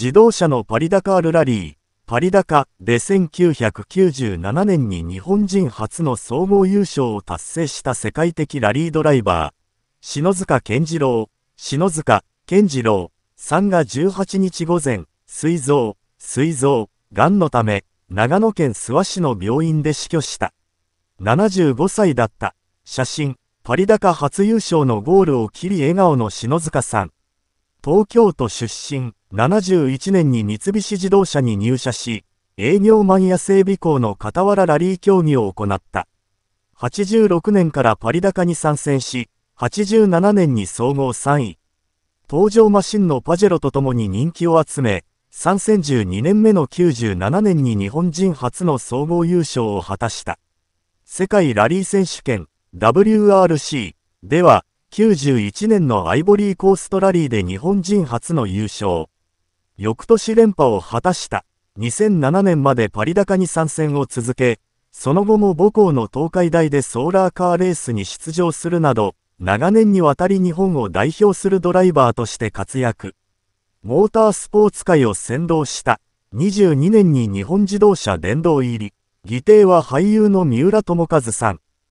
自動車のパリダカールラリー、パリダカで1997年に日本人初の総合優勝を達成した世界的ラリードライバー、篠塚健次郎、篠塚健次郎さんが18日午前、膵臓、膵臓、癌のため、長野県諏訪市の病院で死去した。75歳だった。写真、パリダカ初優勝のゴールを切り笑顔の篠塚さん。東京都出身、71年に三菱自動車に入社し、営業マンア整備工の傍らラリー競技を行った。86年からパリ高に参戦し、87年に総合3位。登場マシンのパジェロとともに人気を集め、参戦12年目の97年に日本人初の総合優勝を果たした。世界ラリー選手権 WRC では91年のアイボリーコーストラリーで日本人初の優勝。翌年連覇を果たした。2007年までパリ高に参戦を続け、その後も母校の東海大でソーラーカーレースに出場するなど、長年にわたり日本を代表するドライバーとして活躍。モータースポーツ界を先導した。22年に日本自動車殿堂入り。議定は俳優の三浦智和さん。